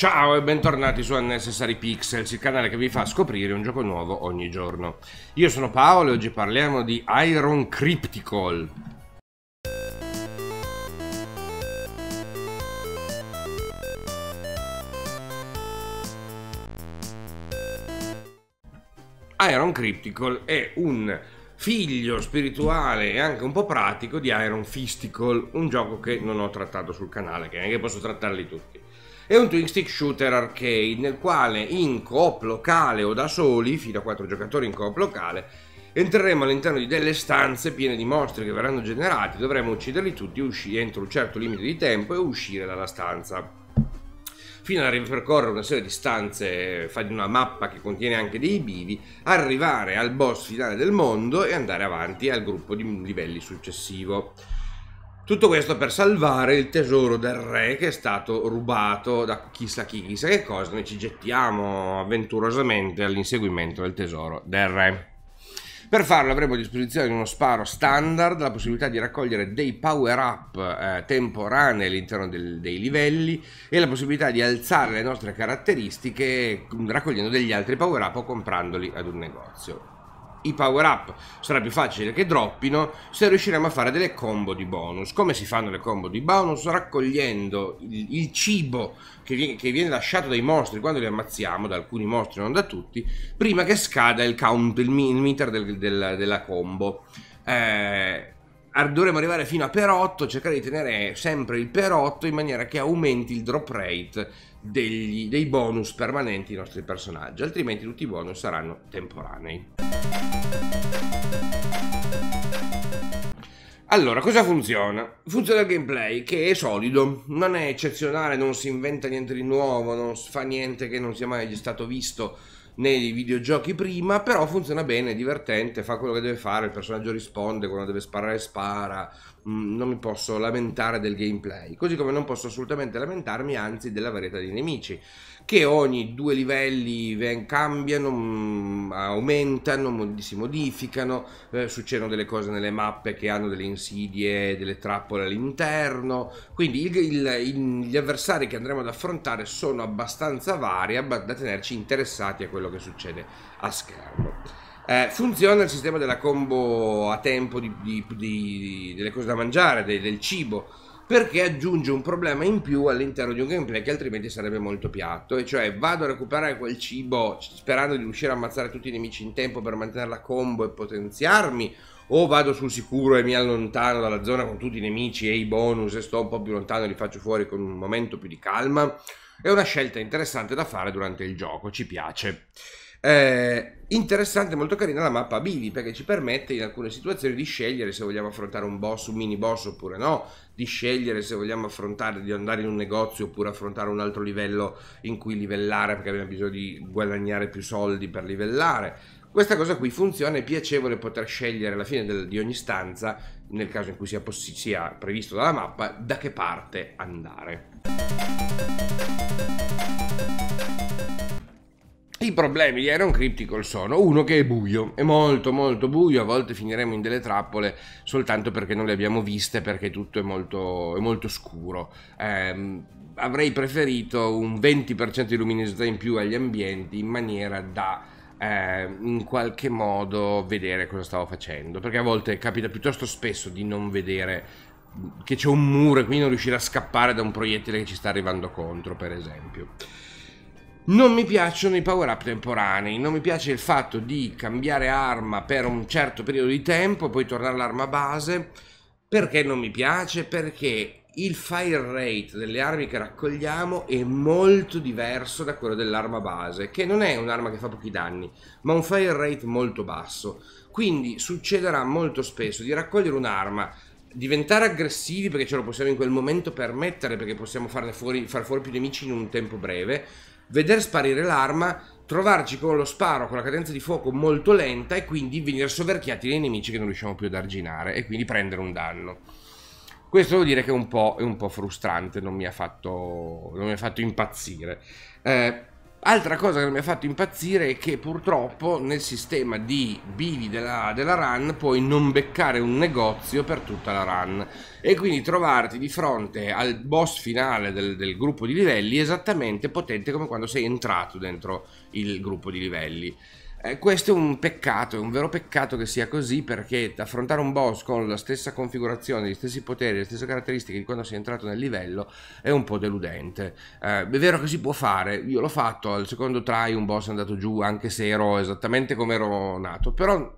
Ciao e bentornati su Unnecessary Pixels, il canale che vi fa scoprire un gioco nuovo ogni giorno. Io sono Paolo e oggi parliamo di Iron Cryptical. Iron Cryptical è un figlio spirituale e anche un po' pratico di Iron Fistical, un gioco che non ho trattato sul canale, che neanche posso trattarli tutti. È un twin stick shooter arcade nel quale in coop locale o da soli, fino a 4 giocatori in coop locale, entreremo all'interno di delle stanze piene di mostri che verranno generati, dovremo ucciderli tutti entro un certo limite di tempo e uscire dalla stanza fino a ripercorrere una serie di stanze, fare una mappa che contiene anche dei bivi, arrivare al boss finale del mondo e andare avanti al gruppo di livelli successivo. Tutto questo per salvare il tesoro del re che è stato rubato da chissà chi, chissà che cosa. Noi ci gettiamo avventurosamente all'inseguimento del tesoro del re. Per farlo avremo a disposizione uno sparo standard, la possibilità di raccogliere dei power-up eh, temporanei all'interno del, dei livelli e la possibilità di alzare le nostre caratteristiche mm, raccogliendo degli altri power-up o comprandoli ad un negozio i power up sarà più facile che droppino se riusciremo a fare delle combo di bonus. Come si fanno le combo di bonus? Raccogliendo il, il cibo che viene, che viene, lasciato dai mostri quando li ammazziamo, da alcuni mostri, non da tutti, prima che scada il count, il, meter del, del, della combo. Eh, dovremo arrivare fino a per 8, cercare di tenere sempre il per 8 in maniera che aumenti il drop rate degli, dei bonus permanenti ai nostri personaggi, altrimenti tutti i bonus saranno temporanei. Allora, cosa funziona? Funziona il gameplay che è solido, non è eccezionale, non si inventa niente di nuovo, non fa niente che non sia mai stato visto nei videogiochi prima, però funziona bene, è divertente, fa quello che deve fare, il personaggio risponde, quando deve sparare spara, mm, non mi posso lamentare del gameplay, così come non posso assolutamente lamentarmi anzi della varietà di nemici, che ogni due livelli cambiano, mm, aumentano, si modificano, eh, succedono delle cose nelle mappe che hanno delle insidie, delle trappole all'interno, quindi il, il, il, gli avversari che andremo ad affrontare sono abbastanza vari da tenerci interessati a quello quello che succede a schermo. Eh, funziona il sistema della combo a tempo di, di, di, delle cose da mangiare, de, del cibo, perché aggiunge un problema in più all'interno di un gameplay che altrimenti sarebbe molto piatto, e cioè vado a recuperare quel cibo sperando di riuscire a ammazzare tutti i nemici in tempo per mantenere la combo e potenziarmi, o vado sul sicuro e mi allontano dalla zona con tutti i nemici e i bonus e sto un po' più lontano e li faccio fuori con un momento più di calma è una scelta interessante da fare durante il gioco, ci piace. Eh, interessante, molto carina la mappa ability perché ci permette in alcune situazioni di scegliere se vogliamo affrontare un boss, un mini boss oppure no, di scegliere se vogliamo affrontare di andare in un negozio oppure affrontare un altro livello in cui livellare perché abbiamo bisogno di guadagnare più soldi per livellare questa cosa qui funziona, è piacevole poter scegliere alla fine del, di ogni stanza, nel caso in cui sia, sia previsto dalla mappa, da che parte andare. I problemi di Iron Cryptical sono uno che è buio, è molto molto buio, a volte finiremo in delle trappole soltanto perché non le abbiamo viste, perché tutto è molto, è molto scuro. Eh, avrei preferito un 20% di luminosità in più agli ambienti in maniera da eh, in qualche modo vedere cosa stavo facendo, perché a volte capita piuttosto spesso di non vedere che c'è un muro e quindi non riuscire a scappare da un proiettile che ci sta arrivando contro, per esempio. Non mi piacciono i power up temporanei, non mi piace il fatto di cambiare arma per un certo periodo di tempo e poi tornare all'arma base. Perché non mi piace? Perché il fire rate delle armi che raccogliamo è molto diverso da quello dell'arma base, che non è un'arma che fa pochi danni, ma un fire rate molto basso. Quindi succederà molto spesso di raccogliere un'arma, diventare aggressivi perché ce lo possiamo in quel momento permettere, perché possiamo fuori, far fuori più nemici in un tempo breve, vedere sparire l'arma, trovarci con lo sparo, con la cadenza di fuoco molto lenta e quindi venire soverchiati dai nemici che non riusciamo più ad arginare e quindi prendere un danno. Questo devo dire che è un po', è un po frustrante, non mi ha fatto, mi ha fatto impazzire. Eh, altra cosa che non mi ha fatto impazzire è che purtroppo nel sistema di bivi della, della run puoi non beccare un negozio per tutta la run e quindi trovarti di fronte al boss finale del, del gruppo di livelli esattamente potente come quando sei entrato dentro il gruppo di livelli. Eh, questo è un peccato, è un vero peccato che sia così perché affrontare un boss con la stessa configurazione, gli stessi poteri, le stesse caratteristiche di quando si è entrato nel livello è un po' deludente. Eh, è vero che si può fare, io l'ho fatto, al secondo try un boss è andato giù anche se ero esattamente come ero nato, però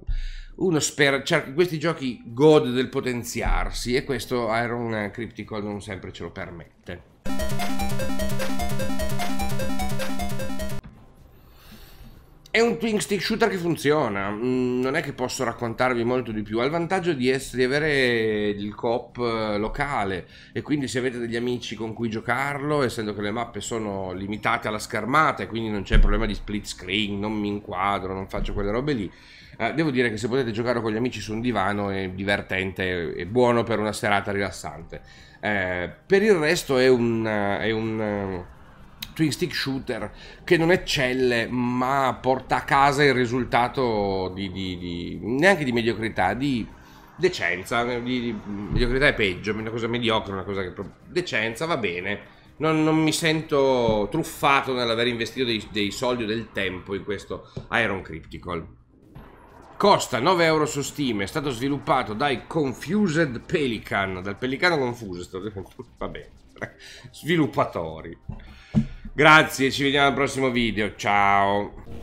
uno spera, cioè, questi giochi gode del potenziarsi e questo Iron Cryptical non sempre ce lo permette. È un twin stick shooter che funziona, mm, non è che posso raccontarvi molto di più, ha il vantaggio di, essere, di avere il cop eh, locale e quindi se avete degli amici con cui giocarlo, essendo che le mappe sono limitate alla schermata e quindi non c'è problema di split screen, non mi inquadro, non faccio quelle robe lì, eh, devo dire che se potete giocare con gli amici su un divano è divertente e buono per una serata rilassante. Eh, per il resto è un... Eh, è un eh, twin stick shooter che non eccelle ma porta a casa il risultato di, di, di neanche di mediocrità, di decenza, di, mediocrità è peggio, una cosa mediocre, una cosa che decenza va bene. Non, non mi sento truffato nell'aver investito dei, dei soldi o del tempo in questo Iron Cryptical costa 9 euro su Steam, è stato sviluppato dai Confused Pelican, dal Pelicano Confuso, va bene. sviluppatori. Grazie, ci vediamo al prossimo video. Ciao.